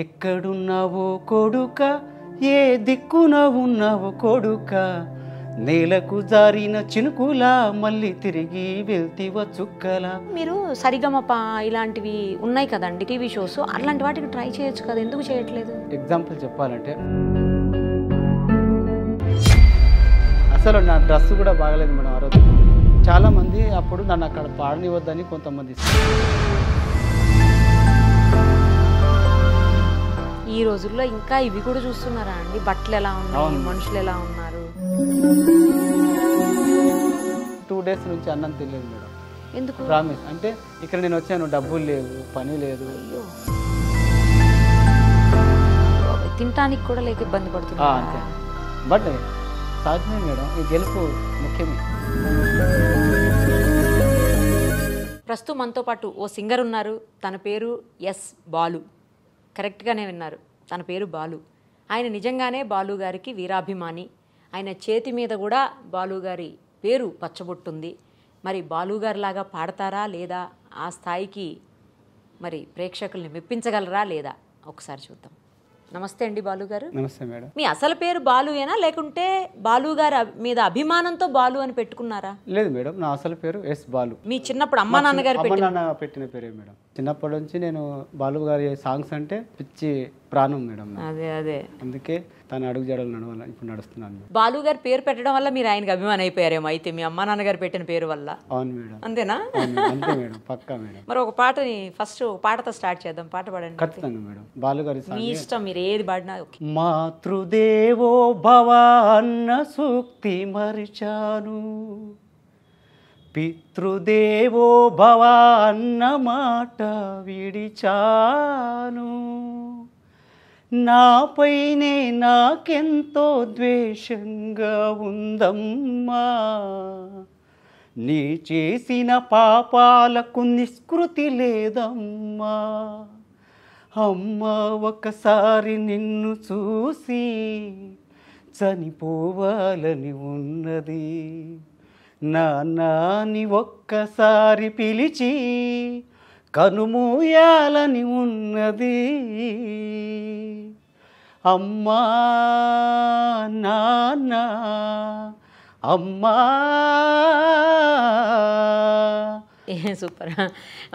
ఎక్కడున్నావో కొడుక ఏ దిక్కున ఉన్నావో కొడుక నేలకు జారిన చినుకులా మళ్ళీ తిరిగి వెళ్తివ చుక్కల మీరు సరిగమప ఇలాంటివి ఉన్నాయి కదండి టీవీ షోస్ అలాంటి వాటికి ట్రై చేయొచ్చు కదా ఎందుకు చేయట్లేదు ఎగ్జాంపుల్ చెప్పాలంటే అసలు నా డ్రెస్ కూడా బాగలేదు మేడం ఆ రోజు చాలామంది అప్పుడు నన్ను అక్కడ పాడనివద్దని కొంతమంది ఈ రోజుల్లో ఇంకా ఇవి కూడా చూస్తున్నారా అండి బట్టలు ఎలా ఉన్నాయి మనుషులు ఎలా ఉన్నారు టూ డేస్ నుంచి అన్నం తెలియదు మేడం ఎందుకు ప్రామిస్ అంటే ఇక్కడ నేను వచ్చాను డబ్బులు లేవు పని లేదు తినటానికి కూడా లేక ఇబ్బంది పడుతుంది బట్ సాధ్యమే మేడం ఈ గెలుపు ముఖ్యమే ప్రస్తుతం మనతో పాటు ఓ సింగర్ ఉన్నారు తన పేరు ఎస్ బాలు కరెక్ట్గానే విన్నారు తన పేరు బాలు ఆయన నిజంగానే బాలుగారికి వీరాభిమాని ఆయన చేతి మీద కూడా బాలుగారి పేరు పచ్చబొట్టుంది మరి బాలుగారిలాగా పాడతారా లేదా ఆ స్థాయికి మరి ప్రేక్షకుల్ని మెప్పించగలరా లేదా ఒకసారి చూద్దాం నమస్తే అండి బాలుగారు నమస్తే మేడం మీ అసలు పేరు బాలుయేనా లేకుంటే బాలుగారు మీద అభిమానంతో బాలు అని పెట్టుకున్నారా లేదు మేడం నా అసలు పేరు ఎస్ బాలు మీ చిన్నప్పుడు అమ్మా నాన్నగారు పెట్టిన పేరే మేడం చిన్నప్పటి నుంచి నేను బాలు గారి సాంగ్స్ అంటే పిచ్చి ప్రాణం మేడం అదే అదే అందుకే తను అడుగు జడలు నడవాల ఇప్పుడు నడుస్తున్నాను బాలు గారి పేరు పెట్టడం వల్ల మీరు ఆయనకి అభిమానం అయిపోయారేమో అయితే మీ అమ్మా నాన్నగారు పెట్టిన పేరు వల్ల అవును మేడం అంతేనా అంతే మేడం పక్కా మేడం మరి ఒక పాటని ఫస్ట్ పాటతో స్టార్ట్ చేద్దాం పాట పాడండి ఖచ్చితంగా మేడం బాలు గారి మీ ఇష్టం మీరు ఏది పాడినా మాతృదేవో భవ అన్న సూక్తి మరిచాను పితృదేవో భవ అన్నమాట విడిచాను నాపైనే నాకెంతో ద్వేషంగా ఉందమ్మా నీ చేసిన పాపాలకు నిష్కృతి లేదమ్మా అమ్మ ఒకసారి నిన్ను చూసి చనిపోవాలని ఉన్నది నానాని ఒక్కసారి పిలిచి కనుమూయాలని ఉన్నది అమ్మా నాన్న అమ్మా సూపర్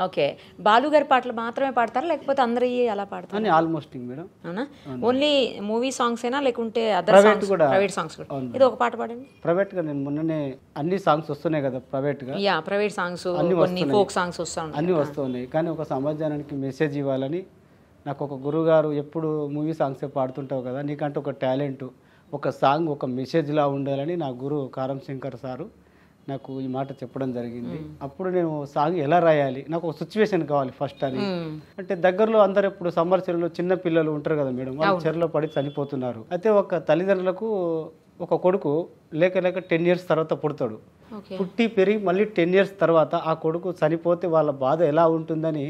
ఓకే బాలుగారి పాటలు మాత్రమే పాడతారా లేకపోతే అందరూ అలా పాడతారు ఆల్మోస్ట్ మేడం అవునా ఓన్లీ మూవీ సాంగ్స్ అయినా లేకుంటే అదర్ సాంగ్స్ కూడా ప్రైవేట్ సాంగ్స్ కూడా ఇది ఒక పాట పాడండి ప్రైవేట్ గా నేను మొన్ననే అన్ని సాంగ్స్ వస్తున్నాయి కదా ప్రైవేట్ గా యా ప్రైవేట్ సాంగ్స్ కొన్ని ఫోక్ సాంగ్స్ వస్తాయి అన్ని వస్తున్నాయి కానీ ఒక సమాజానికి మెసేజ్ ఇవ్వాలని నాకు ఒక గురుగారు ఎప్పుడు మూవీ సాంగ్స్ పాడుతుంటావు కదా నీకంటే ఒక టాలెంట్ ఒక సాంగ్ ఒక మెసేజ్ లా ఉండాలని నా గురు కారం శంకర్ సారు నాకు ఈ మాట చెప్పడం జరిగింది అప్పుడు నేను సాంగ్ ఎలా రాయాలి నాకు ఒక సిచ్యువేషన్ కావాలి ఫస్ట్ అని అంటే దగ్గరలో అందరు ఇప్పుడు సమ్మర్ చెరువులో చిన్న పిల్లలు ఉంటారు కదా మేడం వాళ్ళు చెరువులో పడి చనిపోతున్నారు అయితే ఒక తల్లిదండ్రులకు ఒక కొడుకు లేక లేక టెన్ ఇయర్స్ తర్వాత పుడతాడు పుట్టి పెరిగి మళ్ళీ టెన్ ఇయర్స్ తర్వాత ఆ కొడుకు చనిపోతే వాళ్ళ బాధ ఎలా ఉంటుందని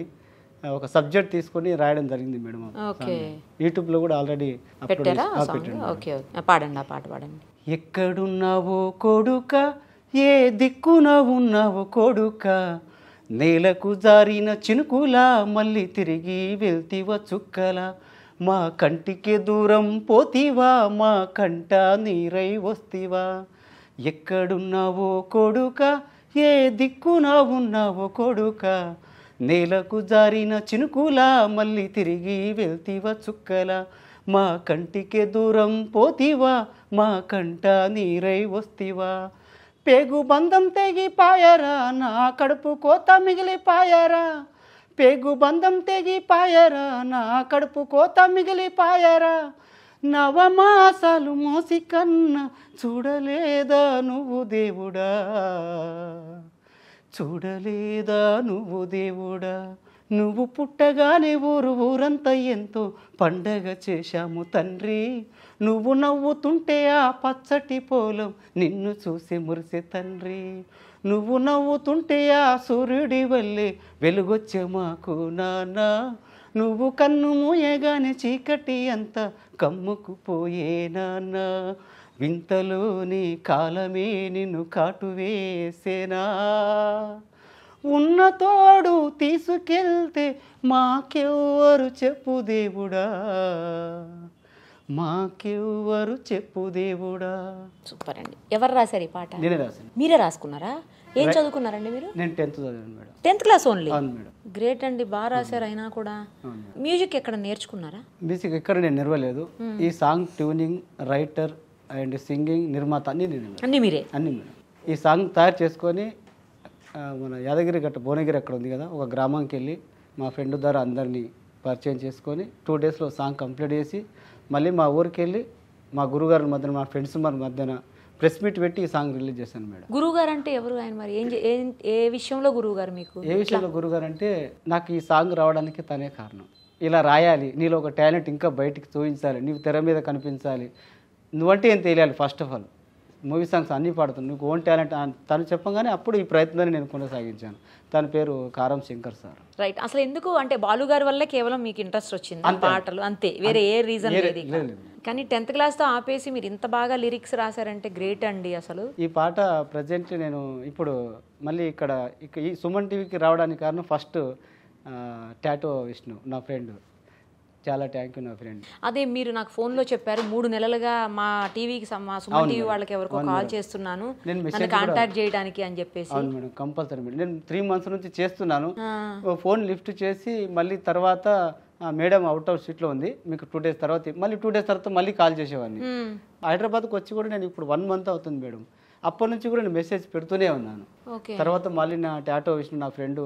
ఒక సబ్జెక్ట్ తీసుకొని రాయడం జరిగింది మేడం యూట్యూబ్ లో కూడా ఆల్రెడీ పాడండి పాట పాడండి ఎక్కడున్నావో కొడుక ఏ దిక్కున ఉన్నావు కొడుక నేలకు జారిన చినుకులా మళ్ళీ తిరిగి వెళ్తివ చుక్కల మా కంటికి దూరం పోతివా మా కంట నీరై వస్తివా ఎక్కడున్నావో కొడుక ఏ దిక్కున ఉన్నావో కొడుక నేలకు జారిన చినుకులా మళ్ళీ తిరిగి వెళ్తివ చుక్కల మా కంటికి దూరం పోతివా మా కంట నీరై వస్తివా ಪೇಗು ಪಾಯರ ತೆಗಿ ಕಡುಪು ನಾ ಮಿಗಿಲಿ ಪಾಯರ ಪೇಗು ಬಂಧು ತೆಗಿ ನಾ ಕಡುಪು ಕೋತ ಪಾಯರ ನವ ಮಾಸಲು ಮೋಸಿ ಕನ್ನ ಚೂಡಲೇದ ನುವು ದೇವುಡ ಚೂಡಲೇದ ನುವು ದೇವುಡ నువ్వు పుట్టగానే ఊరు ఊరంతా ఎంతో పండగ చేశాము తండ్రి నువ్వు నవ్వుతుంటే ఆ పచ్చటి పొలం నిన్ను చూసి మురిసే తండ్రి నువ్వు నవ్వుతుంటే ఆ సూర్యుడి వల్లే వెలుగొచ్చే మాకు నాన్న నువ్వు కన్ను మూయగానే చీకటి అంతా కమ్ముకుపోయే నాన్న వింతలోని కాలమే నిన్ను కాటు వేసేనా ఉన్న తోడు తీసుకెళ్తే మాకెవ్వరు చెప్పు దేవుడా మాకెవ్వరు చెప్పు దేవుడా సూపర్ అండి ఎవరు రాశారు ఈ పాట నేనే రాశాను మీరే రాసుకున్నారా ఏం చదువుకున్నారండి మీరు నేను టెన్త్ చదివాను మేడం టెన్త్ క్లాస్ ఓన్లీ అవును మేడం గ్రేట్ అండి బాగా రాశారు అయినా కూడా మ్యూజిక్ ఎక్కడ నేర్చుకున్నారా మ్యూజిక్ ఎక్కడ నేను నిర్వలేదు ఈ song tuning writer and singing నిర్మాత అన్ని అన్ని అన్నీ మీరే అన్ని మేడం ఈ సాంగ్ తయారు చేసుకొని మన యాదగిరి గట్ట భువనగిరి అక్కడ ఉంది కదా ఒక గ్రామంకి వెళ్ళి మా ఫ్రెండ్ ద్వారా అందరినీ పరిచయం చేసుకొని టూ డేస్లో సాంగ్ కంప్లీట్ చేసి మళ్ళీ మా ఊరికి వెళ్ళి మా గురుగారి మధ్యన మా ఫ్రెండ్స్ మరి మధ్యన ప్రెస్ మీట్ పెట్టి ఈ సాంగ్ రిలీజ్ చేశాను మేడం గురుగారు అంటే ఎవరు ఆయన మరి ఏం ఏ విషయంలో గురువుగారు మీకు ఏ విషయంలో గురుగారు అంటే నాకు ఈ సాంగ్ రావడానికి తనే కారణం ఇలా రాయాలి నీలో ఒక టాలెంట్ ఇంకా బయటికి చూపించాలి నీకు తెర మీద కనిపించాలి నువ్వంటే ఏం తెలియాలి first of all movie songs అన్నీ పాడుతుంది నీకు ఓన్ టాలెంట్ తను చెప్పగానే అప్పుడు ఈ ప్రయత్నాన్ని నేను కొనసాగించాను తన పేరు కారం శంకర్ సార్ రైట్ అసలు ఎందుకు అంటే బాలుగారి వల్ల కేవలం మీకు ఇంట్రెస్ట్ వచ్చింది పాటలు అంతే వేరే ఏ రీజన్ కానీ టెన్త్ క్లాస్తో ఆపేసి మీరు ఇంత బాగా లిరిక్స్ రాశారంటే గ్రేట్ అండి అసలు ఈ పాట ప్రజెంట్ నేను ఇప్పుడు మళ్ళీ ఇక్కడ ఈ సుమన్ టీవీకి రావడానికి కారణం ఫస్ట్ ట్యాటో విష్ణు నా ఫ్రెండ్ చాలా థ్యాంక్ యూ నా ఫ్రెండ్ అదే మీరు నాకు ఫోన్ లో చెప్పారు మూడు నెలలుగా మా టీవీకి మా టీవీ వాళ్ళకి ఎవరికో కాల్ చేస్తున్నాను నేను కాంటాక్ట్ చేయడానికి అని చెప్పేసి అవును మేడం కంపల్సరీ మేడం నేను త్రీ మంత్స్ నుంచి చేస్తున్నాను ఫోన్ లిఫ్ట్ చేసి మళ్ళీ తర్వాత మేడం అవుట్ ఆఫ్ లో ఉంది మీకు టూ డేస్ తర్వాత మళ్ళీ టూ డేస్ తర్వాత మళ్ళీ కాల్ చేసేవాడిని హైదరాబాద్కి వచ్చి కూడా నేను ఇప్పుడు వన్ మంత్ అవుతుంది మేడం అప్పటి నుంచి కూడా నేను మెసేజ్ పెడుతూనే ఉన్నాను తర్వాత మళ్ళీ నా టాటో విష్ణు నా ఫ్రెండ్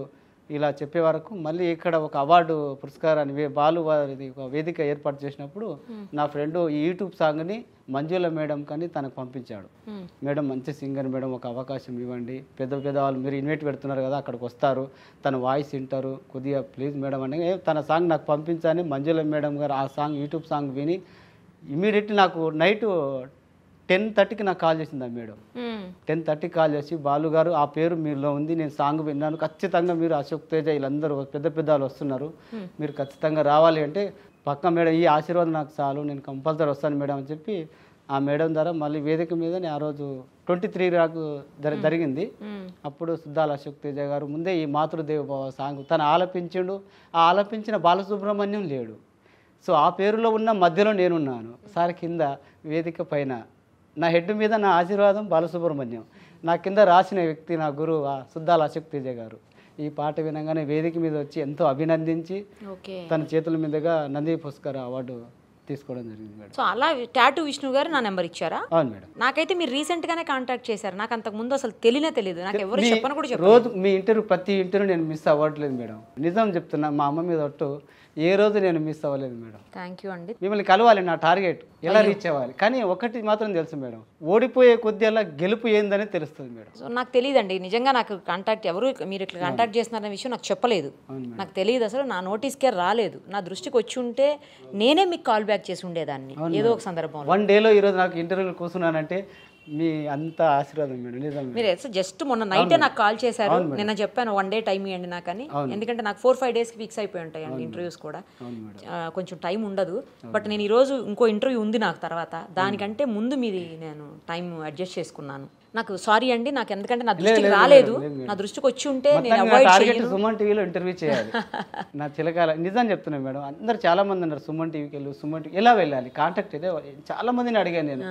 ఇలా చెప్పే వరకు మళ్ళీ ఇక్కడ ఒక అవార్డు పురస్కారాన్ని వే బాలు వారిది ఒక వేదిక ఏర్పాటు చేసినప్పుడు hmm. నా ఫ్రెండ్ ఈ యూట్యూబ్ సాంగ్ని మంజుల మేడం కానీ తనకు పంపించాడు hmm. మేడం మంచి సింగర్ మేడం ఒక అవకాశం ఇవ్వండి పెద్ద పెద్ద వాళ్ళు మీరు ఇన్వైట్ పెడుతున్నారు కదా అక్కడికి వస్తారు తన వాయిస్ వింటారు కొద్దిగా ప్లీజ్ మేడం అని తన సాంగ్ నాకు పంపించాలని మంజుల మేడం గారు ఆ సాంగ్ యూట్యూబ్ సాంగ్ విని ఇమీడియట్లీ నాకు నైటు టెన్ థర్టీకి నాకు కాల్ చేసింది ఆ మేడం టెన్ థర్టీకి కాల్ చేసి బాలు గారు ఆ పేరు మీలో ఉంది నేను సాంగ్ విన్నాను ఖచ్చితంగా మీరు అశోక్ తేజ వీళ్ళందరూ పెద్ద పెద్ద వాళ్ళు వస్తున్నారు మీరు ఖచ్చితంగా రావాలి అంటే పక్క మేడం ఈ ఆశీర్వాదం నాకు చాలు నేను కంపల్సరీ వస్తాను మేడం అని చెప్పి ఆ మేడం ద్వారా మళ్ళీ వేదిక మీద ఆ రోజు ట్వంటీ త్రీ రాకు జరిగింది అప్పుడు సుద్దాల అశోక్ తేజ గారు ముందే ఈ మాతృదేవ సాంగ్ తను ఆలపించిండు ఆ ఆలపించిన బాలసుబ్రహ్మణ్యం లేడు సో ఆ పేరులో ఉన్న మధ్యలో నేనున్నాను సార్ కింద వేదిక పైన నా హెడ్ మీద నా ఆశీర్వాదం బాలసుబ్రహ్మణ్యం నా కింద రాసిన వ్యక్తి నా గురువు సుద్దాల అశక్తిజయ గారు ఈ పాట వినగానే వేదిక మీద వచ్చి ఎంతో అభినందించి తన చేతుల మీదుగా నంది పుష్కర అవార్డు తీసుకోవడం జరిగింది మేడం సో అలా టాటూ విష్ణు గారు నా నెంబర్ ఇచ్చారా అవును మేడం నాకైతే మీరు రీసెంట్ గానే కాంటాక్ట్ చేశారు నాకు అంతకు ముందు అసలు తెలియనే తెలియదు నాకు ఎవరు చెప్పను కూడా రోజు మీ ఇంటర్వ్యూ ప్రతి ఇంటర్వ్యూ నేను మిస్ అవ్వట్లేదు మేడం నిజం చెప్తున్నా మా అమ్మ మీద ఒట్టు ఏ రోజు నేను మిస్ అవ్వలేదు మేడం థ్యాంక్ యూ అండి మిమ్మల్ని కలవాలి నా టార్గెట్ ఎలా రీచ్ అవ్వాలి కానీ ఒకటి మాత్రం తెలుసు మేడం ఓడిపోయే కొద్ది అలా గెలుపు ఏందని తెలుస్తుంది మేడం సో నాకు తెలియదండి నిజంగా నాకు కాంటాక్ట్ ఎవరు మీరు ఇట్లా కాంటాక్ట్ చేస్తున్నారనే విషయం నాకు చెప్పలేదు నాకు తెలియదు అసలు నా నోటీస్కే రాలేదు నా దృష్టికి వచ్చి ఉంటే నేనే మీకు కాల్ బ్యాక్ చేసి ఉండేదాన్ని ఏదో ఒక సందర్భం వన్ డేలో ఈరోజు నాకు ఇంటర్వ్యూలు కూర్చున్నానంటే మీ అంత ఆశీర్వాదం మేడం మీరు జస్ట్ మొన్న నైట్ నాకు కాల్ చేశారు నిన్న చెప్పాను వన్ డే టైం ఇవ్వండి నాకు అని ఎందుకంటే నాకు ఫోర్ ఫైవ్ డేస్ ఫిక్స్ అయిపోయి ఉంటాయి అండి ఇంటర్వ్యూస్ కూడా కొంచెం టైం ఉండదు బట్ నేను ఈరోజు ఇంకో ఇంటర్వ్యూ ఉంది నాకు తర్వాత దానికంటే ముందు మీది నేను టైం అడ్జస్ట్ చేసుకున్నాను నాకు సారీ అండి నాకు ఎందుకంటే నా దృష్టికి రాలేదు నా దృష్టికి వచ్చి ఉంటే నేను సుమన్ టీవీలో ఇంటర్వ్యూ చేయాలి నా చిలకాల నిజం చెప్తున్నాను మేడం అందరు చాలా మంది అన్నారు సుమన్ టీవీకి వెళ్ళు సుమన్ టీవీ ఎలా వెళ్ళాలి కాంటాక్ట్ అయితే చాలా మందిని అడిగాను నేను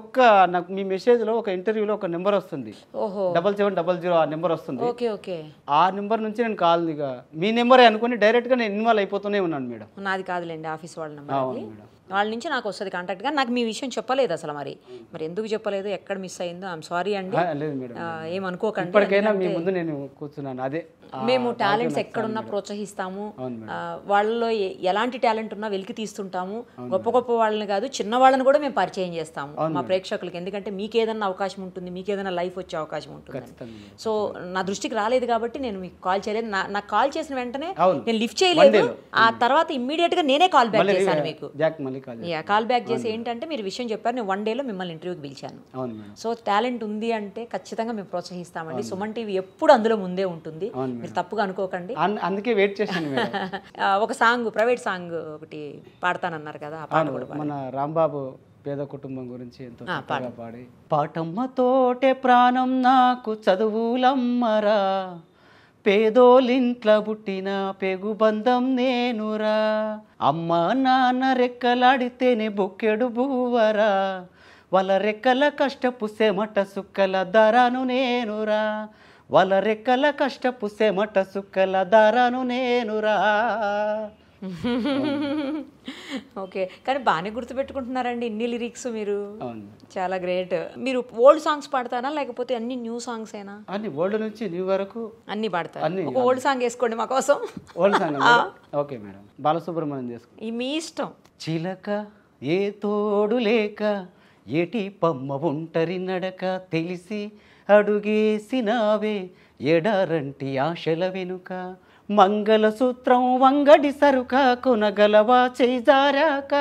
ఒక్క నాకు మీ మెసేజ్ లో ఒక ఇంటర్వ్యూలో ఒక నెంబర్ వస్తుంది డబల్ సెవెన్ డబల్ జీరో ఆ నెంబర్ వస్తుంది ఆ నెంబర్ నుంచి నేను కాల్ మీ నెంబరే అనుకుని డైరెక్ట్ గా నేను ఇన్వాల్వ్ అయిపోతూనే ఉన్నాను మేడం నాది కాదులేండి ఆఫీస్ వాళ్ళ నెంబర్ మేడం వాళ్ళ నుంచి నాకు వస్తుంది కాంటాక్ట్ కానీ నాకు మీ విషయం చెప్పలేదు అసలు మరి మరి ఎందుకు చెప్పలేదు ఎక్కడ మిస్ అయిందో ఐఎమ్ సారీ అండి ఏమనుకోకండి ఇప్పటికైనా మీ ముందు నేను కూర్చున్నాను అదే మేము టాలెంట్స్ ఎక్కడున్నా ప్రోత్సహిస్తాము వాళ్ళలో ఎలాంటి టాలెంట్ ఉన్నా వెలికి తీస్తుంటాము గొప్ప గొప్ప వాళ్ళని కాదు చిన్న వాళ్ళని కూడా మేము పరిచయం చేస్తాము మా ప్రేక్షకులకి ఎందుకంటే మీకు అవకాశం ఉంటుంది మీకు ఏదైనా లైఫ్ వచ్చే అవకాశం ఉంటుంది సో నా దృష్టికి రాలేదు కాబట్టి నేను మీకు కాల్ చేయలేదు నాకు కాల్ చేసిన వెంటనే నేను లిఫ్ట్ చేయలేదు ఆ hmm. తర్వాత ఇమ్మీడియట్ గా నేనే కాల్ బ్యాక్ చేశాను మీకు కాల్ బ్యాక్ చేసి ఏంటంటే మీరు విషయం చెప్పారు నేను వన్ డేలో మిమ్మల్ని ఇంటర్వ్యూకి పిలిచాను సో టాలెంట్ ఉంది అంటే ఖచ్చితంగా మేము ప్రోత్సహిస్తామండి సుమన్ టీవీ ఎప్పుడు అందులో ముందే ఉంటుంది మీరు తప్పుగా అనుకోకండి అందుకే వెయిట్ చేశాను ఒక సాంగ్ ప్రైవేట్ సాంగ్ ఒకటి పాడతానన్నారు కదా మన రాంబాబు పేద కుటుంబం గురించి ఎంతో పాడి పాటమ్మ తోటే ప్రాణం నాకు చదువులమ్మరా పేదోలింట్ల పుట్టిన బంధం నేనురా అమ్మ నాన్న రెక్కలాడితేనే బొక్కెడు బూవరా వాళ్ళ రెక్కల కష్టపు సెమట సుక్కల ధరను నేనురా వలరెక్కల కష్టపు సెమట సుక్కల దారాను నేనురా ఓకే కానీ బాగానే గుర్తుపెట్టుకుంటున్నారండి ఇన్ని లిరిక్స్ మీరు చాలా గ్రేట్ మీరు ఓల్డ్ సాంగ్స్ పాడతారా లేకపోతే అన్ని న్యూ సాంగ్స్ అయినా అన్ని ఓల్డ్ నుంచి న్యూ వరకు అన్ని పాడతారు అన్ని ఓల్డ్ సాంగ్ వేసుకోండి మా కోసం old song okay madam Balasubrahmanyam చేసుకోండి మీ ఇష్టం చిలక ఏ తోడు లేక ఏటి పమ్మ ఒంటరి నడక తెలిసి అడుగేసినావే ఎడారంటి ఆశల వెనుక మంగళసూత్రం వంగడి సరుక కొనగలవా చేజారాక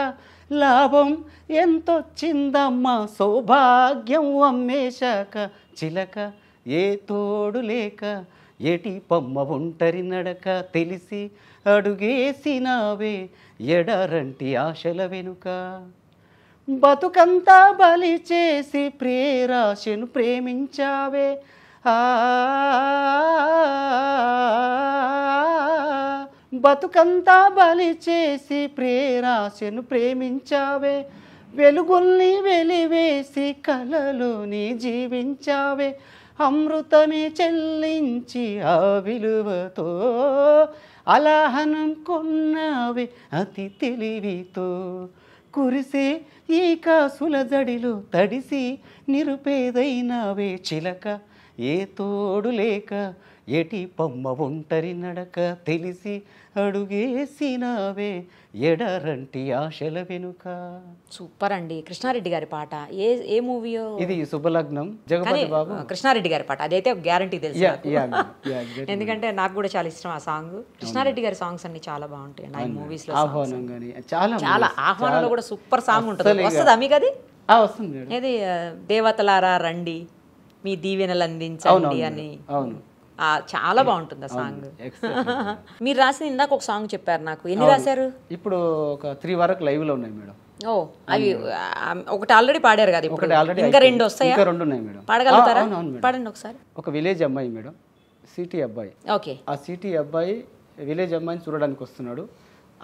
లాభం ఎంతొచ్చిందమ్మా సౌభాగ్యం అమ్మేశాక చిలక ఏ తోడు లేక ఎటి పొమ్మ ఒంటరి నడక తెలిసి అడుగేసినావే ఎడారంటి ఆశల వెనుక బతుకంతా బలి చేసి ప్రేరాశను ప్రేమించావే బతుకంతా బలి చేసి ప్రేరాశను ప్రేమించావే వెలుగుల్ని వెలివేసి కలలోని జీవించావే అమృతమే చెల్లించి ఆ విలువతో అలాహనం కొన్నావే అతి తెలివితో కురిసే ఈ కాసుల జడిలు తడిసి నిరుపేదైనావే చిలక ఏ తోడు లేక ఎటి పొమ్మ ఒంటరి నడక తెలిసి అడుగేసినావే ఎడరంటి ఆశల వెనుక సూపర్ అండి కృష్ణారెడ్డి గారి పాట ఏ ఏ మూవీ ఇది శుభలగ్నం జగపతి బాబు కృష్ణారెడ్డి గారి పాట అదైతే గ్యారంటీ తెలుసు ఎందుకంటే నాకు కూడా చాలా ఇష్టం ఆ సాంగ్ కృష్ణారెడ్డి గారి సాంగ్స్ అన్ని చాలా బాగుంటాయి మూవీస్ లో ఆహ్వానం చాలా చాలా ఆహ్వానంలో కూడా సూపర్ సాంగ్ ఉంటుంది వస్తుంది అమీ కది వస్తుంది ఏది దేవతలారా రండి మీ దీవెనలు అందించండి అని అవును చాలా బాగుంటుంది ఆ సాంగ్ మీరు రాసిన ఇందాక ఒక సాంగ్ చెప్పారు నాకు ఎన్ని రాశారు ఇప్పుడు ఒక త్రీ వరకు లైవ్ లో ఉన్నాయి మేడం ఓ అవి ఒకటి ఆల్రెడీ పాడారు కదా ఇప్పుడు ఇంకా రెండు వస్తాయి ఇంకా రెండు ఉన్నాయి మేడం పాడగలుగుతారా పాడండి ఒకసారి ఒక విలేజ్ అమ్మాయి మేడం సిటీ అబ్బాయి ఓకే ఆ సిటీ అబ్బాయి విలేజ్ అమ్మాయిని చూడడానికి వస్తున్నాడు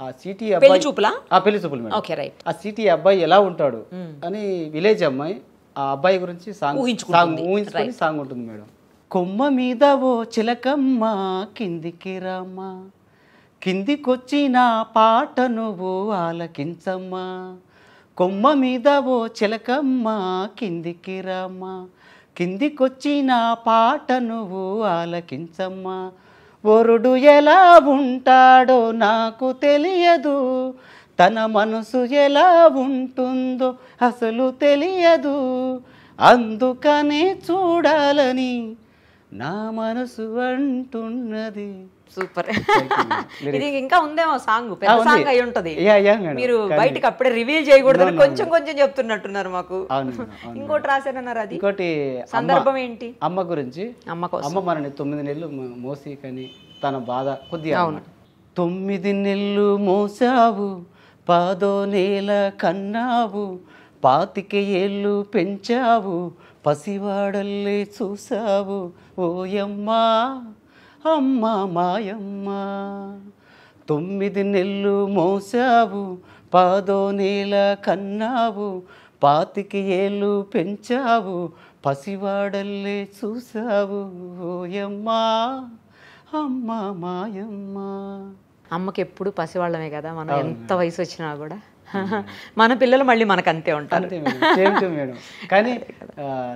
ఆ సిటీ అబ్బాయి చూపులా ఆ పెళ్లి చూపులు ఓకే రైట్ ఆ సిటీ అబ్బాయి ఎలా ఉంటాడు అని విలేజ్ అమ్మాయి ఆ అబ్బాయి గురించి సాంగ్ సాంగ్ ఊహించుకొని సాంగ్ ఉంటుంది మేడం కొమ్మ మీద ఓ చిలకమ్మ కిందికి రామ్మా కిందికొచ్చిన పాట నువ్వు ఆలకించమ్మా కొమ్మ మీద ఓ చిలకమ్మ కిందికి రామ్మా కిందికొచ్చిన పాట నువ్వు ఆలకించమ్మా వరుడు ఎలా ఉంటాడో నాకు తెలియదు తన మనసు ఎలా ఉంటుందో అసలు తెలియదు అందుకనే చూడాలని నా మనసు అంటున్నది సూపర్ ఇది ఇంకా ఉందేమో సాంగ్ పెద్ద సాంగ్ అయి ఉంటది మీరు బయటకు అప్పుడే రివీల్ చేయకూడదు కొంచెం కొంచెం చెప్తున్నట్టున్నారు మాకు ఇంకోటి రాశారన్నారు అది ఇంకోటి సందర్భం ఏంటి అమ్మ గురించి అమ్మ అమ్మ మనని తొమ్మిది నెలలు మోసి కని తన బాధ కొద్దిగా తొమ్మిది నెలలు మోసావు పాదో నేల కన్నావు పాతిక ఏళ్ళు పెంచావు పసివాడల్లే చూసావు ఓయమ్మా అమ్మ మాయమ్మ తొమ్మిది నెల్లు మోసావు పాదో నీల కన్నావు పాతికి ఏళ్ళు పెంచావు పసివాడల్లే చూసావు ఓయమ్మా అమ్మ మాయమ్మ అమ్మకి ఎప్పుడు పసివాళ్ళమే కదా మనం ఎంత వయసు వచ్చినా కూడా మన పిల్లలు మళ్ళీ మనకు అంతే ఉంటారు మేడం కానీ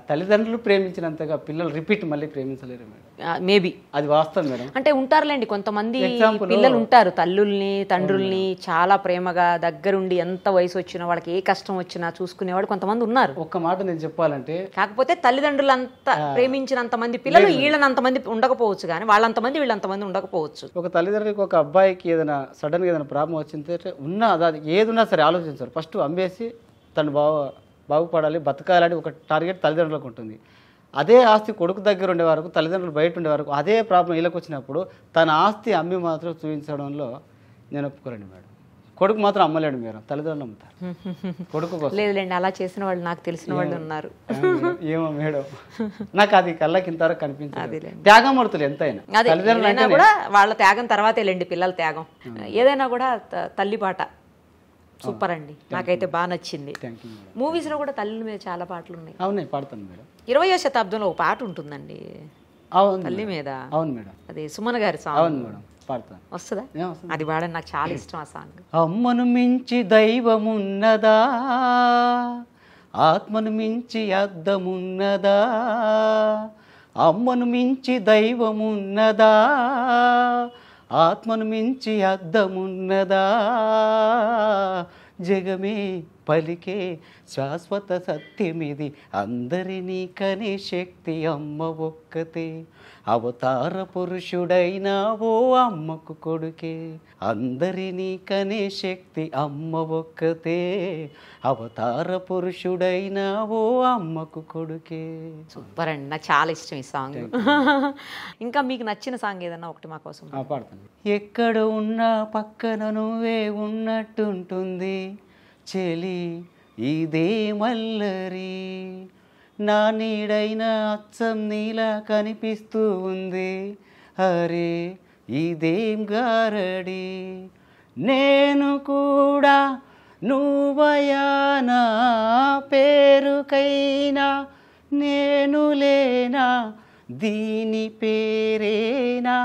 తల్లిదండ్రులు ప్రేమించినంతగా పిల్లలు రిపీట్ మళ్ళీ ప్రేమించలేరు మేబీ అది వాస్తవం మేడం అంటే ఉంటారులేండి కొంతమంది పిల్లలు ఉంటారు తల్లుల్ని తండ్రుల్ని చాలా ప్రేమగా దగ్గరుండి ఎంత వయసు వచ్చినా వాళ్ళకి ఏ కష్టం వచ్చినా చూసుకునేవాడు కొంతమంది ఉన్నారు ఒక్క మాట నేను చెప్పాలంటే కాకపోతే తల్లిదండ్రులంతా ప్రేమించినంత మంది పిల్లలు వీళ్ళనంత మంది ఉండకపోవచ్చు కానీ వాళ్ళంతమంది వీళ్ళంతమంది ఉండకపోవచ్చు ఒక తల్లిదండ్రులకి ఒక అబ్బాయికి ఏదైనా సడన్గా ఏదైనా ప్రాబ్లం వచ్చింది ఉన్నా అది ఏదున్నా సరే ఆలోచించరు ఫస్ట్ అమ్మేసి తను బాగు బాగుపడాలి బతకాలని ఒక టార్గెట్ తల్లిదండ్రులకు ఉంటుంది అదే ఆస్తి కొడుకు దగ్గర ఉండే వరకు తల్లిదండ్రులు బయట ఉండే వరకు అదే ప్రాబ్లం ఇళ్ళకి వచ్చినప్పుడు తన ఆస్తి అమ్మి మాత్రం చూపించడంలో నేను ఒప్పుకోరండి మేడం కొడుకు మాత్రం అమ్మలేడు మీరు తల్లిదండ్రులు అమ్ముతారు కొడుకు లేదులేండి అలా చేసిన వాళ్ళు నాకు తెలిసిన వాళ్ళు ఉన్నారు ఏమో మేడం నాకు అది కళ్ళకి ఇంతవరకు కనిపించింది త్యాగమూర్తులు ఎంతైనా తల్లిదండ్రులు కూడా వాళ్ళ త్యాగం తర్వాతే లేండి పిల్లల త్యాగం ఏదైనా కూడా తల్లి పాట సూపర్ అండి నాకైతే బాగా నచ్చింది మూవీస్లో కూడా తల్లి మీద చాలా పాటలు ఉన్నాయి అవునాయి పాడతాను మేడం ఇరవయో శతాబ్దంలో ఒక పాట ఉంటుందండి అవును తల్లి మీద అవును మేడం అది సుమన్ గారి సాంగ్ అవును మేడం వస్తుందా అది పాడని నాకు చాలా ఇష్టం ఆ సాంగ్ అమ్మను మించి దైవమున్నదా ఆత్మను మించి అద్దమున్నదా అమ్మను మించి దైవమున్నదా ఆత్మను మించి అద్దమున్నదా జగమే పలికే శాశ్వత సత్యమిది అందరినీ కనే శక్తి అమ్మ ఒక్కతే అవతార పురుషుడైన ఓ అమ్మకు కొడుకే అందరినీ కనే శక్తి అమ్మ ఒక్కతే అవతార పురుషుడైన ఓ అమ్మకు కొడుకే సూపర్ అండి నాకు చాలా ఇష్టం ఈ సాంగ్ ఇంకా మీకు నచ్చిన సాంగ్ ఏదన్నా ఒకటి మా కోసం ఎక్కడ ఉన్నా పక్కన నువ్వే ఉన్నట్టుంటుంది చెలి ఇదే మల్లరి నా నీడైన అచ్చం నీలా కనిపిస్తూ ఉంది అరే ఇదేం గారడి నేను కూడా నువ్వయానా పేరుకైనా నేను లేనా దీని పేరేనా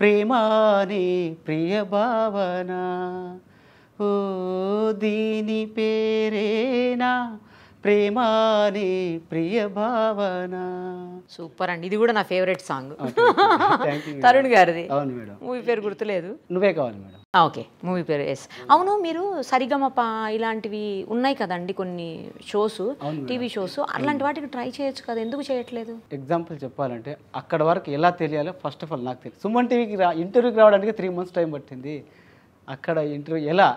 ప్రేమాని ప్రియ భావనా ఓ దీని పేరేనా ప్రేమానే ప్రియ భావన సూపర్ అండి ఇది కూడా నా ఫేవరెట్ సాంగ్ తరుణ్ గారిది అవును మేడం మూవీ పేరు గుర్తులేదు నువ్వే కావాలి మేడం ఓకే మూవీ పేరు ఎస్ అవును మీరు సరిగమప ఇలాంటివి ఉన్నాయి కదండి కొన్ని షోస్ టీవీ షోస్ అలాంటి వాటికి ట్రై చేయొచ్చు కదా ఎందుకు చేయట్లేదు ఎగ్జాంపుల్ చెప్పాలంటే అక్కడ వరకు ఎలా తెలియాలో ఫస్ట్ ఆఫ్ ఆల్ నాకు తెలియదు సుమన్ టీవీకి రా ఇంటర్వ్యూకి రావడానికి త్రీ మంత్స్ టైం పట్టింది అక్కడ ఇంటర్వ్యూ ఎలా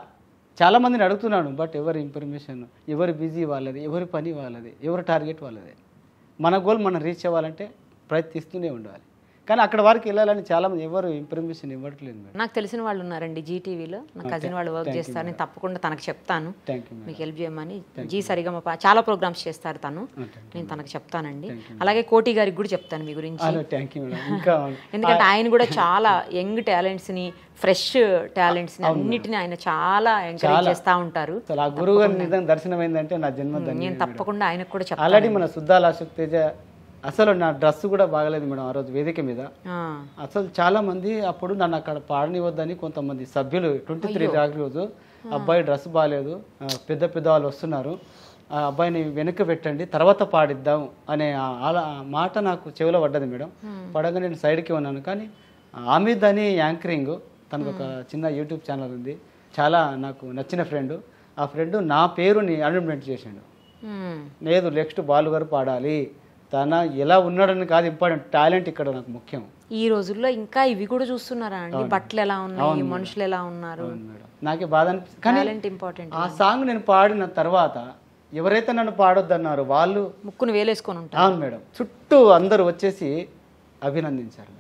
చాలామందిని అడుగుతున్నాను బట్ ఎవరి ఇన్ఫర్మేషన్ ఎవరు బిజీ వాళ్ళది ఎవరి పని వాళ్ళది ఎవరి టార్గెట్ వాళ్ళది మన గోల్ మనం రీచ్ అవ్వాలంటే ప్రయత్నిస్తూనే ఉండాలి కానీ అక్కడ వరకు వెళ్ళాలని చాలా మంది ఎవరు పర్మిషన్ ఇవ్వట్లేదు నాకు తెలిసిన వాళ్ళు ఉన్నారండి జీటీవీలో నా కజిన్ వాళ్ళు వర్క్ చేస్తారు నేను తప్పకుండా తనకు చెప్తాను మీకు హెల్ప్ చేయమని జీ సరిగమ చాలా ప్రోగ్రామ్స్ చేస్తారు తను నేను తనకు చెప్తానండి అలాగే కోటి గారికి కూడా చెప్తాను మీ గురించి ఎందుకంటే ఆయన కూడా చాలా యంగ్ టాలెంట్స్ ని ఫ్రెష్ టాలెంట్స్ ని అన్నిటిని ఆయన చాలా ఎంకరేజ్ చేస్తూ ఉంటారు గురువు దర్శనం నా నేను తప్పకుండా ఆయనకు కూడా చెప్తాను మన శుద్ధాల శక్తేజ అసలు నా డ్రెస్ కూడా బాగలేదు మేడం ఆ రోజు వేదిక మీద అసలు చాలా మంది అప్పుడు నన్ను అక్కడ పాడనివద్దని కొంతమంది సభ్యులు ట్వంటీ త్రీ రోజు అబ్బాయి డ్రెస్ బాగాలేదు పెద్ద పెద్ద వాళ్ళు వస్తున్నారు ఆ అబ్బాయిని వెనుక పెట్టండి తర్వాత పాడిద్దాం అనే అలా మాట నాకు చెవిలో పడ్డది మేడం పడగా నేను సైడ్కి ఉన్నాను కానీ ఆమిద్ అని యాంకరింగ్ తనకు ఒక చిన్న యూట్యూబ్ ఛానల్ ఉంది చాలా నాకు నచ్చిన ఫ్రెండ్ ఆ ఫ్రెండ్ నా పేరుని అనౌన్మెంట్ చేశాడు లేదు నెక్స్ట్ బాలు గారు పాడాలి తన ఎలా ఉన్నాడని కాదు ఇంపార్టెంట్ టాలెంట్ ఇక్కడ నాకు ముఖ్యం ఈ రోజుల్లో ఇంకా ఇవి కూడా చూస్తున్నారా అండి బట్టలు ఎలా ఉన్నాయి మనుషులు ఎలా ఉన్నారు నాకే బాధ అనిపిస్తుంది ఇంపార్టెంట్ ఆ సాంగ్ నేను పాడిన తర్వాత ఎవరైతే నన్ను పాడొద్దన్నారు వాళ్ళు ముక్కును వేలేసుకొని ఉంటారు అవును మేడం చుట్టూ అందరూ వచ్చేసి అభినందించారు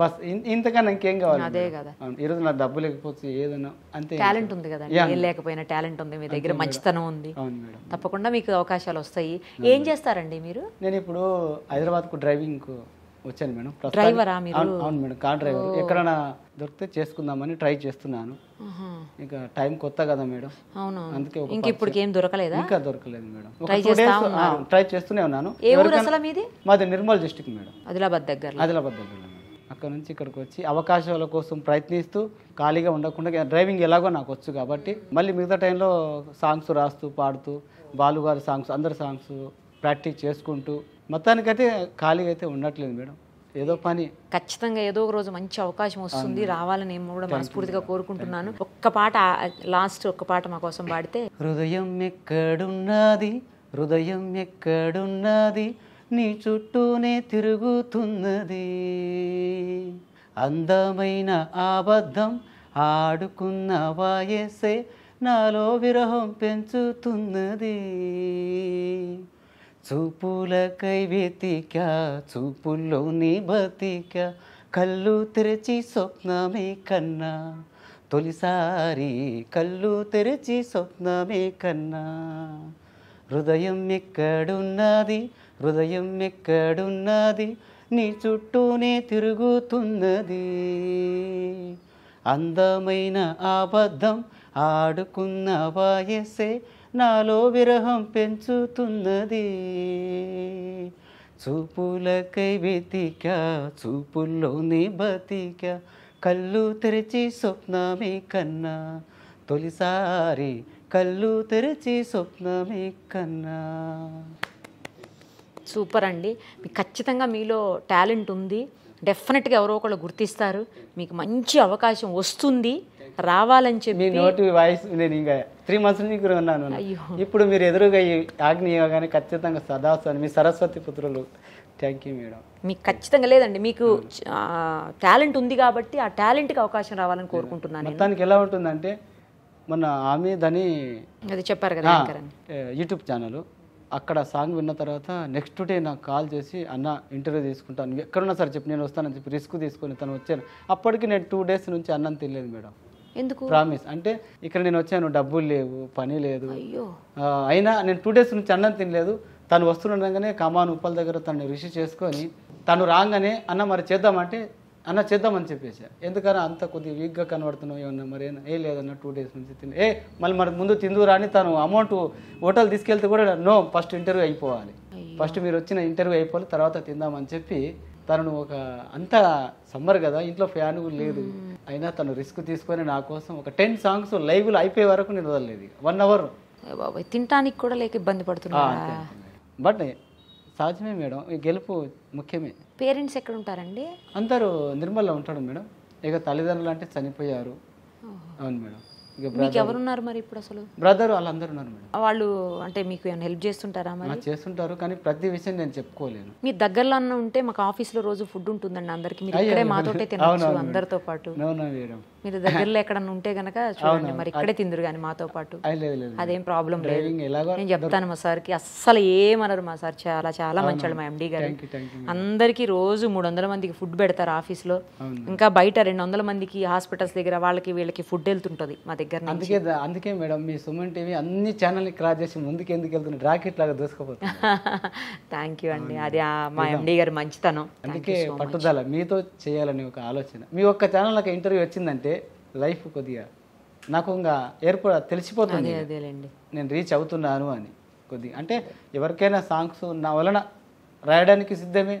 బస్ ఇంతకన్నా ఇంకేం కావాలి అదే కదా ఈరోజు నా డబ్బు లేకపోతే ఏదైనా అంతే టాలెంట్ ఉంది కదా ఏం లేకపోయినా టాలెంట్ ఉంది మీ దగ్గర మంచితనం ఉంది తప్పకుండా మీకు అవకాశాలు వస్తాయి ఏం చేస్తారండి మీరు నేను ఇప్పుడు హైదరాబాద్కు డ్రైవింగ్ వచ్చాను మేడం డ్రైవరా మీరు అవును మేడం కార్ డ్రైవర్ ఎక్కడైనా దొరికితే చేసుకుందామని ట్రై చేస్తున్నాను ఇంకా టైం కొత్త కదా మేడం అవును అందుకే ఇంకా ఇప్పుడు ఏం దొరకలేదు ఇంకా దొరకలేదు మేడం ట్రై చేస్తా ట్రై చేస్తూనే ఉన్నాను ఏ ఊరు అసలు మీది మాది నిర్మల్ డిస్ట్రిక్ట్ మేడం ఆదిలాబాద్ దగ్గర ఆదిలాబాద్ దగ్గర అక్కడ నుంచి ఇక్కడికి వచ్చి అవకాశాల కోసం ప్రయత్నిస్తూ ఖాళీగా ఉండకుండా డ్రైవింగ్ ఎలాగో నాకు వచ్చు కాబట్టి మళ్ళీ మిగతా టైంలో సాంగ్స్ రాస్తూ పాడుతూ బాలుగారి సాంగ్స్ అందరి సాంగ్స్ ప్రాక్టీస్ చేసుకుంటూ మొత్తానికైతే ఖాళీగా అయితే ఉండట్లేదు మేడం ఏదో పని ఖచ్చితంగా ఏదో ఒక రోజు మంచి అవకాశం వస్తుంది రావాలని నేను కూడా మనస్ఫూర్తిగా కోరుకుంటున్నాను ఒక్క పాట లాస్ట్ ఒక్క పాట మా కోసం పాడితే హృదయం ఎక్కడున్నది హృదయం ఎక్కడున్నది నీ చుట్టూనే తిరుగుతున్నది అందమైన అబద్ధం ఆడుకున్న వయసే నాలో విరహం పెంచుతున్నది చూపులకై వెతికా చూపుల్లో నీ బతికా కళ్ళు తెరచి స్వప్నమే కన్నా తొలిసారి కళ్ళు తెరచి స్వప్నమే కన్నా హృదయం ఎక్కడున్నది హృదయం ఎక్కడున్నది నీ చుట్టూనే తిరుగుతున్నది అందమైన అబద్ధం ఆడుకున్న వయసే నాలో విరహం పెంచుతున్నది చూపులకై వెతిక చూపుల్లోనే బతిక కళ్ళు తెరిచి స్వప్నమే కన్నా తొలిసారి కళ్ళు తెరిచి స్వప్నమే కన్నా సూపర్ అండి మీకు ఖచ్చితంగా మీలో టాలెంట్ ఉంది డెఫినెట్గా ఎవరో ఒకళ్ళు గుర్తిస్తారు మీకు మంచి అవకాశం వస్తుంది రావాలని చెప్పి మీ నోటి వాయిస్ నేను ఇంకా త్రీ మంత్స్ నుంచి ఉన్నాను ఇప్పుడు మీరు ఎదురుగా ఈ ఆగ్నేయగానే ఖచ్చితంగా సదాస్తాను మీ సరస్వతి పుత్రులు థ్యాంక్ యూ మేడం మీకు ఖచ్చితంగా లేదండి మీకు టాలెంట్ ఉంది కాబట్టి ఆ టాలెంట్కి అవకాశం రావాలని కోరుకుంటున్నాను మొత్తానికి ఎలా ఉంటుందంటే మన ఆమె దాని చెప్పారు కదా యూట్యూబ్ ఛానల్ అక్కడ సాంగ్ విన్న తర్వాత నెక్స్ట్ డే నాకు కాల్ చేసి అన్న ఇంటర్వ్యూ తీసుకుంటాను ఎక్కడున్నా సార్ చెప్పి నేను వస్తానని చెప్పి రిస్క్ తీసుకొని తను వచ్చాను అప్పటికి నేను టూ డేస్ నుంచి అన్నం తినలేదు మేడం ఎందుకు ప్రామిస్ అంటే ఇక్కడ నేను వచ్చాను డబ్బులు లేవు పని లేదు అయినా నేను టూ డేస్ నుంచి అన్నం తినలేదు తను వస్తుండగానే కమాన్ ఉప్పల దగ్గర తను రిసీవ్ చేసుకొని తను రాగానే అన్న మరి చేద్దామంటే అన్న చేద్దామని చెప్పేసి ఎందుకన్నా అంత కొద్దిగా వీక్గా కనబడుతున్నావు ఏమన్నా మరి ఏ లేదన్న టూ డేస్ నుంచి తిని ఏ మళ్ళీ మరి ముందు తిందు రాని తను అమౌంట్ హోటల్ తీసుకెళ్తే కూడా నో ఫస్ట్ ఇంటర్వ్యూ అయిపోవాలి ఫస్ట్ మీరు వచ్చిన ఇంటర్వ్యూ అయిపోవాలి తర్వాత తిందామని చెప్పి తను ఒక అంత సమ్మర్ కదా ఇంట్లో ఫ్యాన్ లేదు అయినా తను రిస్క్ తీసుకొని నా కోసం ఒక టెన్ సాంగ్స్ లైవ్లు అయిపోయే వరకు నేను వదలలేదు వన్ అవర్ బాబాయ్ తినడానికి కూడా లేక ఇబ్బంది పడుతున్నా బట్ సాధ్యమే మేడం గెలుపు ముఖ్యమే పేరెంట్స్ ఎక్కడ ఉంటారండి అందరూ నిర్మల్లో ఉంటాడు మేడం ఇక తల్లిదండ్రులు అంటే చనిపోయారు అవును మేడం మీకు ఎవరున్నారు మరి ఇప్పుడు అసలు బ్రదర్ వాళ్ళందరూ ఉన్నారు మేడం వాళ్ళు అంటే మీకు ఏమైనా హెల్ప్ చేస్తుంటారా మరి చేస్తుంటారు కానీ ప్రతి విషయం నేను చెప్పుకోలేను మీ దగ్గరలో అన్న ఉంటే మాకు ఆఫీస్ లో రోజు ఫుడ్ ఉంటుందండి అందరికి మీరు ఇక్కడే మాతోటే తినచ్చు అందరితో పాటు మీరు దగ్గరలో ఎక్కడన్నా ఉంటే గనక చూడండి మరి ఇక్కడే తిందురు కానీ మాతో పాటు అదేం ప్రాబ్లం లేదు నేను చెప్తాను మా సార్ కి అస్సలు ఏమనరు మా సార్ చాలా చాలా మంచి మా ఎండి గారు అందరికి రోజు మూడు వందల మందికి ఫుడ్ పెడతారు ఆఫీస్ లో ఇంకా బయట రెండు వందల మందికి హాస్పిటల్స్ దగ్గర వాళ్ళకి వీళ్ళకి ఫుడ్ వెళ్తుంటుంది మా దగ్గర అందుకే అందుకే మేడం మీ సుమన్ టీవీ అన్ని ఛానల్ని క్రాస్ చేసి ముందుకు ఎందుకు వెళ్తుంది రాకెట్ లాగా దూసుకోపోతుంది థ్యాంక్ యూ అండి అది మా ఎండి గారు మంచితనం అందుకే పట్టుదల మీతో చేయాలని ఒక ఆలోచన మీ ఒక్క ఛానల్ నాకు ఇంటర్వ్యూ వచ్చిందంటే లైఫ్ కొద్దిగా నాకు ఇంకా ఏర్పడ తెలిసిపోతుంది నేను రీచ్ అవుతున్నాను అని కొద్దిగా అంటే ఎవరికైనా సాంగ్స్ నా వలన రాయడానికి సిద్ధమే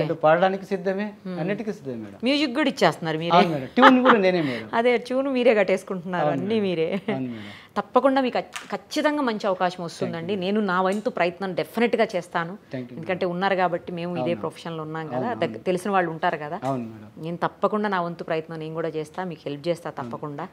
అండ్ పాడడానికి సిద్ధమే అన్నిటికీ సిద్ధమే మేడం మ్యూజిక్ కూడా ఇచ్చేస్తున్నారు మీరే ట్యూన్ కూడా నేనే అదే ట్యూన్ మీరే కట్టేసుకుంటున్నారు అన్ని మీరే తప్పకుండా మీకు ఖచ్చితంగా మంచి అవకాశం వస్తుందండి నేను నా వంతు ప్రయత్నం డెఫినెట్గా చేస్తాను ఎందుకంటే ఉన్నారు కాబట్టి మేము ఇదే ప్రొఫెషన్లో ఉన్నాం కదా తెలిసిన వాళ్ళు ఉంటారు కదా నేను తప్పకుండా నా వంతు ప్రయత్నం నేను కూడా చేస్తా మీకు హెల్ప్ చేస్తా hmm. తప్పకుండా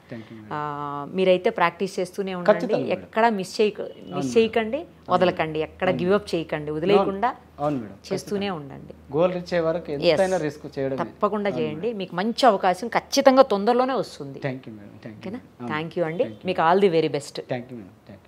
మీరైతే ప్రాక్టీస్ చేస్తూనే ఉండండి ఎక్కడ మిస్ చేయక మిస్ చేయకండి వదలకండి ఎక్కడ గివ్ అప్ చేయకండి వదిలేయకుండా అవును మేడం చేస్తూనే ఉండండి గోల్ రీచ్ అయ్యే వరకు ఎంతైనా రిస్క్ చేయడం తప్పకుండా చేయండి మీకు మంచి అవకాశం ఖచ్చితంగా తొందరలోనే వస్తుంది థ్యాంక్ యూ మేడం ఓకేనా థ్యాంక్ యూ అండి మీకు all the very Thank you.